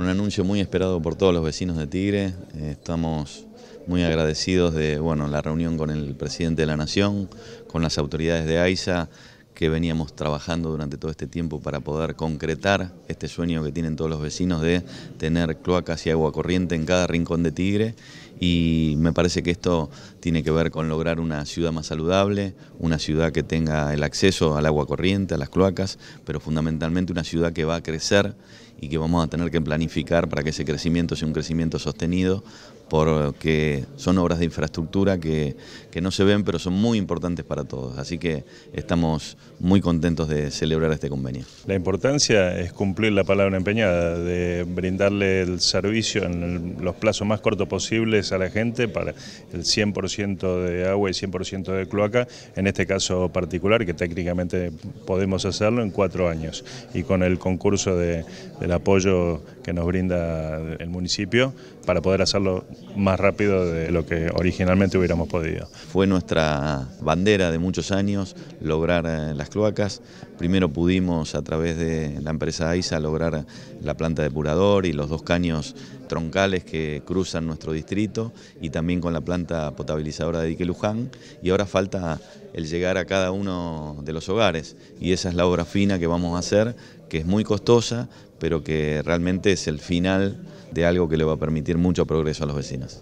Un anuncio muy esperado por todos los vecinos de Tigre. Estamos muy agradecidos de bueno, la reunión con el presidente de la Nación, con las autoridades de AISA, que veníamos trabajando durante todo este tiempo para poder concretar este sueño que tienen todos los vecinos de tener cloacas y agua corriente en cada rincón de Tigre y me parece que esto tiene que ver con lograr una ciudad más saludable, una ciudad que tenga el acceso al agua corriente, a las cloacas, pero fundamentalmente una ciudad que va a crecer y que vamos a tener que planificar para que ese crecimiento sea un crecimiento sostenido, porque eh, son obras de infraestructura que, no se ven, pero son muy importantes para todos. Así que estamos muy contentos de celebrar este convenio. La importancia es cumplir la palabra empeñada, de brindarle el servicio en los plazos más cortos posibles a la gente para el 100% de agua y 100% de cloaca, en este caso particular, que técnicamente podemos hacerlo en cuatro años. Y con el concurso del apoyo que nos brinda el municipio para poder hacerlo más rápido de lo que originalmente hubiéramos podido. Fue nuestra bandera de muchos años lograr eh, las cloacas. Primero pudimos a través de la empresa AISA lograr la planta depurador y los dos caños troncales que cruzan nuestro distrito y también con la planta potabilizadora de Dique Luján y ahora falta el llegar a cada uno de los hogares y esa es la obra fina que vamos a hacer que es muy costosa, pero que realmente es el final de algo que le va a permitir mucho progreso a los vecinos.